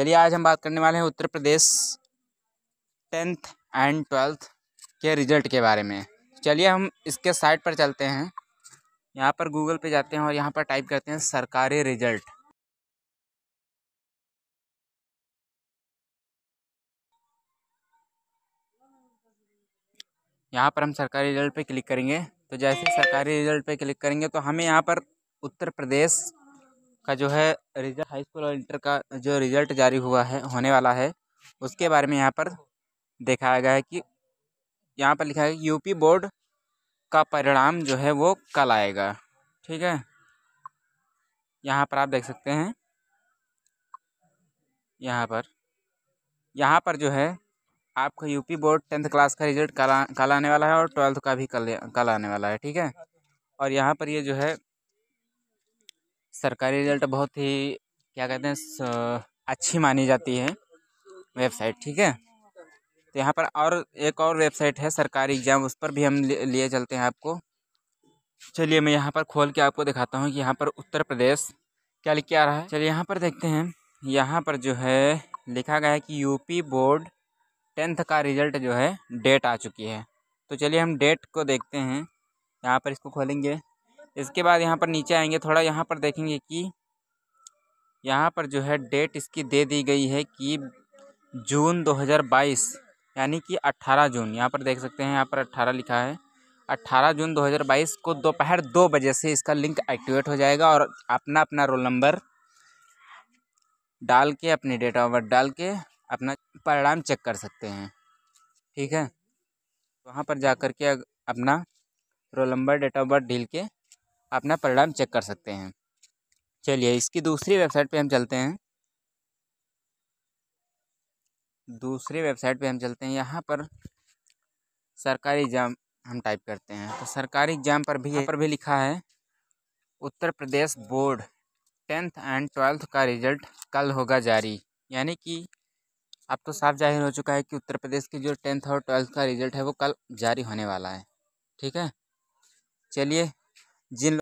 चलिए आज हम बात करने वाले हैं Uttar Pradesh tenth and twelfth के रिजल्ट के बारे में चलिए हम इसके साइट पर चलते हैं यहाँ पर गूगल पे जाते हैं और यहाँ पर टाइप करते हैं सरकारी रिजल्ट यहाँ पर हम सरकारी रिजल्ट पे क्लिक करेंगे तो जैसे सरकारी रिजल्ट पे क्लिक करेंगे तो हमें यहाँ पर उत्तर प्रदेश का जो है रिजल्ट हाई स्कूल और इंटर का जो रिजल्ट जारी हुआ है होने वाला है उसके बारे में यहाँ पर दिखाया गया है कि यहाँ पर लिखा है यूपी बोर्ड का परिणाम जो है वो कल आएगा ठीक है यहाँ पर आप देख सकते हैं यहाँ पर यहाँ पर जो है आपका यूपी बोर्ड टेंथ क्लास का रिजल्ट कल कल आने वाला है और ट्वेल्थ का भी कल कल आने वाला है ठीक है और यहाँ पर ये यह जो है सरकारी रिजल्ट बहुत ही क्या कहते हैं अच्छी मानी जाती है वेबसाइट ठीक है तो यहाँ पर और एक और वेबसाइट है सरकारी एग्ज़ाम उस पर भी हम लिए चलते हैं आपको चलिए मैं यहाँ पर खोल के आपको दिखाता हूँ कि यहाँ पर उत्तर प्रदेश क्या लिख के आ रहा है चलिए यहाँ पर देखते हैं यहाँ पर जो है लिखा गया है कि यूपी बोर्ड टेंथ का रिजल्ट जो है डेट आ चुकी है तो चलिए हम डेट को देखते हैं यहाँ पर इसको खोलेंगे इसके बाद यहाँ पर नीचे आएंगे थोड़ा यहाँ पर देखेंगे कि यहाँ पर जो है डेट इसकी दे दी गई है कि जून 2022 यानी कि 18 जून यहाँ पर देख सकते हैं यहाँ पर 18 लिखा है 18 जून 2022 को दोपहर दो, दो बजे से इसका लिंक एक्टिवेट हो जाएगा और अपना अपना रोल नंबर डाल के अपनी डेट ऑफ बर्थ डाल के अपना परिणाम चेक कर सकते हैं ठीक है तो वहाँ पर जा कर के अपना roll number date of birth ढील के अपना परिणाम चेक कर सकते हैं चलिए इसकी दूसरी वेबसाइट पे हम चलते हैं दूसरी वेबसाइट पे हम चलते हैं यहाँ पर सरकारी एग्ज़ाम हम टाइप करते हैं तो सरकारी एग्ज़ाम पर भी पर भी लिखा है Uttar Pradesh board tenth and twelfth का रिजल्ट कल होगा जारी यानी कि अब तो साफ जाहिर हो चुका है कि उत्तर प्रदेश की जो टेंथ और ट्वेल्थ का रिजल्ट है वो कल जारी होने वाला है ठीक है चलिए जिन